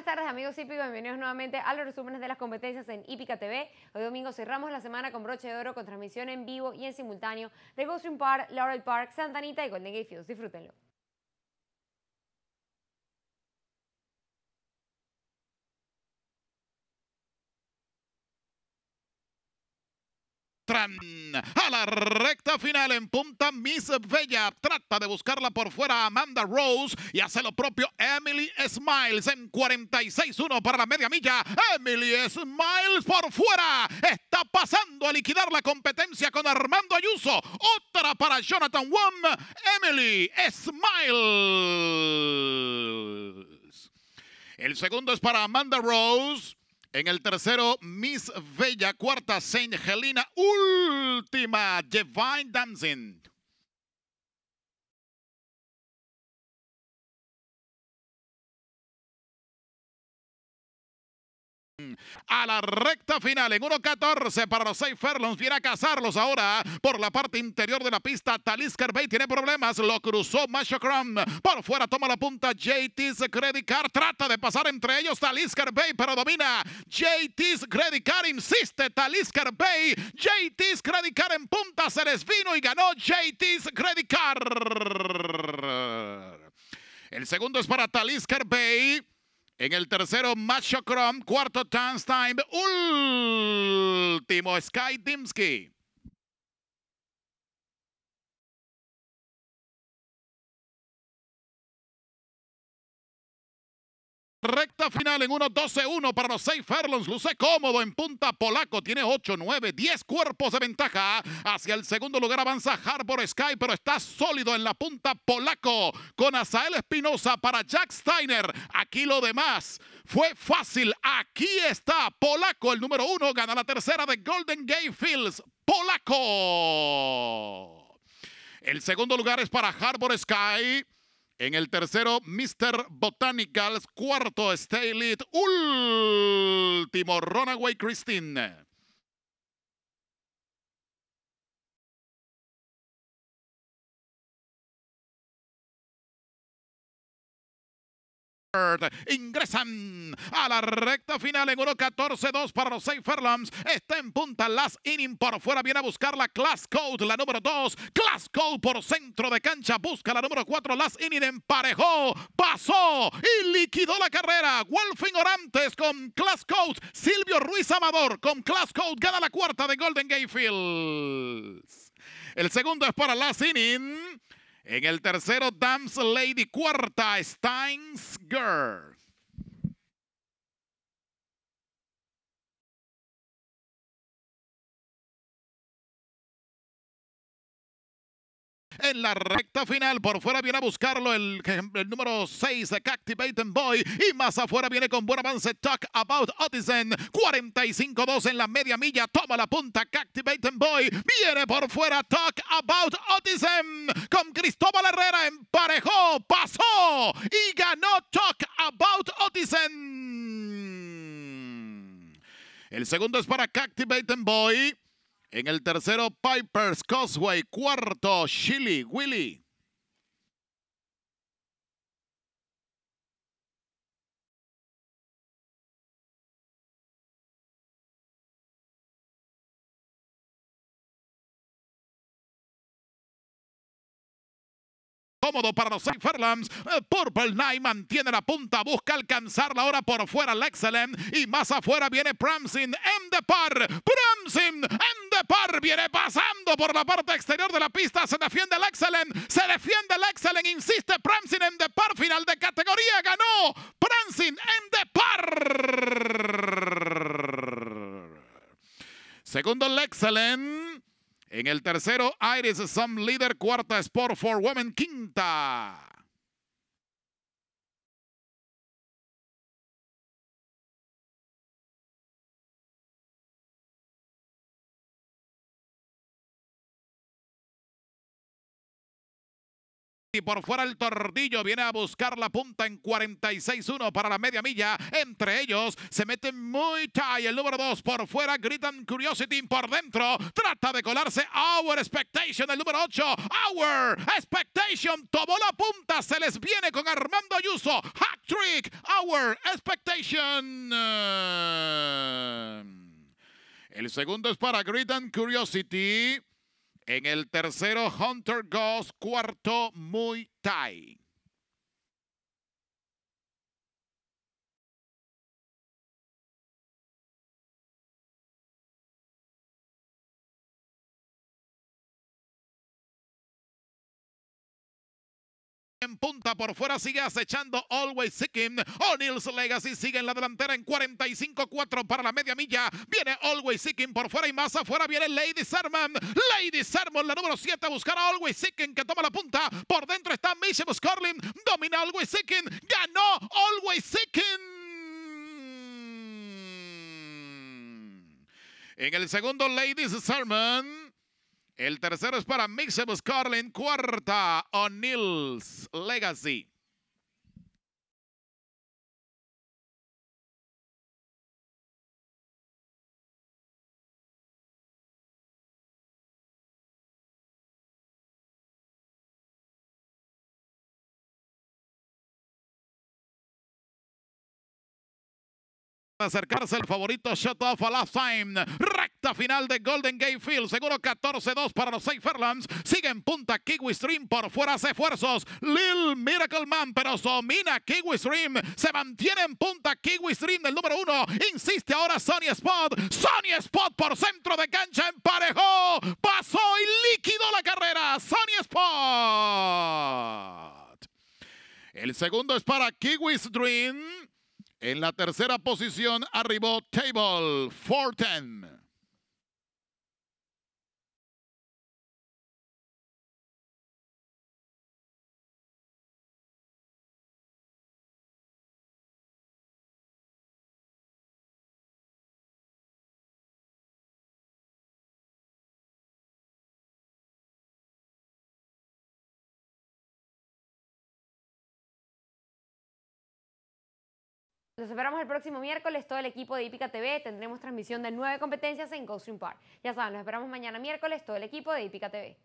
buenas tardes amigos hípicos, bienvenidos nuevamente a los resúmenes de las competencias en IPICA TV. Hoy domingo cerramos la semana con broche de oro con transmisión en vivo y en simultáneo de Goldstream Park, Laurel Park, Santa Anita y Golden Gate Fields. Disfrútenlo. A la recta final en punta Miss Bella. Trata de buscarla por fuera Amanda Rose y hace lo propio Emily Smiles en 46-1 para la media milla. Emily Smiles por fuera. Está pasando a liquidar la competencia con Armando Ayuso. Otra para Jonathan Wong. Emily Smiles. El segundo es para Amanda Rose. En el tercero, Miss Bella. Cuarta, Saint Helena. Última, Divine Dancing. a la recta final en 1.14 para los 6 Ferlons. Viene a cazarlos ahora por la parte interior de la pista. Talisker Bay tiene problemas. Lo cruzó Masha Por fuera toma la punta JT's Credit Card. Trata de pasar entre ellos Talisker Bay, pero domina JT's Credit car Insiste Talisker Bay. JT's Credit car en punta se les vino y ganó JT's Credit Card. El segundo es para Talisker Bay. En el tercero, Macho Chrome. Cuarto, Tanz Time. Último, Sky Dimsky. Recta final en 1-12-1 para los 6 ferlons Luce cómodo en punta polaco. Tiene 8, 9, 10 cuerpos de ventaja. Hacia el segundo lugar avanza Harbor Sky, pero está sólido en la punta polaco con Azael Espinosa para Jack Steiner. Aquí lo demás fue fácil. Aquí está Polaco, el número uno, gana la tercera de Golden Gate Fields. Polaco. El segundo lugar es para Harbor Sky. En el tercero, Mr. Botanicals. Cuarto, Stay Lit. Último, Runaway Christine. Ingresan a la recta final en 14 2 para los Seyferlams, Está en punta las Inning por fuera. Viene a buscar la Class Code, la número 2. Class Code por centro de cancha. Busca la número 4. Last Inning emparejó, pasó y liquidó la carrera. Wolfing Orantes con Class Code. Silvio Ruiz Amador con Class Code. Gana la cuarta de Golden Gate El segundo es para Last Inning. En el tercero, Dams Lady. Cuarta, Steins Girl. en la recta final. Por fuera viene a buscarlo el, número 6 de Cactivate and Boy. Y más afuera viene con buen avance Talk About Otisen 45-2 en la media milla. Toma la punta Cactivate and Boy. Viene por fuera Talk About Otisen Con Cristóbal Herrera emparejó, pasó y ganó Talk About Otisen El segundo es para Cactivate and Boy. En el tercero, Pipers Causeway. Cuarto, Chili Willy. cómodo para los Fairlands. Eh, Purple Knight mantiene la punta, busca alcanzar la hora por fuera Lexelem y más afuera viene Pramsin en de par. Pramsin en de par viene pasando por la parte exterior de la pista. Se defiende Lexelem, se defiende Lexelem, insiste Pramsin en de par. Final de categoría ganó Pramsin en de par. Segundo Lexelem. En el tercero, Iris Some Leader. Cuarta, Sport for Women. Quinta. Y por fuera el tordillo viene a buscar la punta en 46-1 para la media milla. Entre ellos se mete muy y el número 2 por fuera. Gritan Curiosity por dentro. Trata de colarse Our Expectation el número 8. Our Expectation tomó la punta. Se les viene con Armando Ayuso. Hack trick. Our Expectation. El segundo es para and Curiosity. En el tercero, Hunter Ghost, Cuarto, muy Thai. En punta por fuera sigue acechando Always Seeking. O'Neill's Legacy sigue en la delantera en 45-4 para la media milla. Viene Always Seeking por fuera y más afuera viene Lady Sermon. Lady Sermon, la número 7, buscará a Always Seeking que toma la punta. Por dentro está Misha Buscarlin. Domina Always Seeking. Ganó Always Seeking. En el segundo, Lady Sermon. El tercero es para mixebus Carlin. Cuarta, O'Neill's Legacy. acercarse el favorito Shut Off a Last Time. Recta final de Golden Gate Field. Seguro 14-2 para los seis Fairlands. Sigue en punta Kiwi Stream por fuera hace esfuerzos. Lil Miracle Man, pero domina Kiwi Stream. Se mantiene en punta Kiwi Stream del número uno. Insiste ahora Sony Spot. Sony Spot por centro de cancha emparejó. Pasó y líquido la carrera. Sony Spot. El segundo es para Kiwi Stream. En la tercera posición arribó Table 410. Nos esperamos el próximo miércoles, todo el equipo de Hípica TV. Tendremos transmisión de nueve competencias en Goldstream Park. Ya saben, nos esperamos mañana miércoles, todo el equipo de Ipica TV.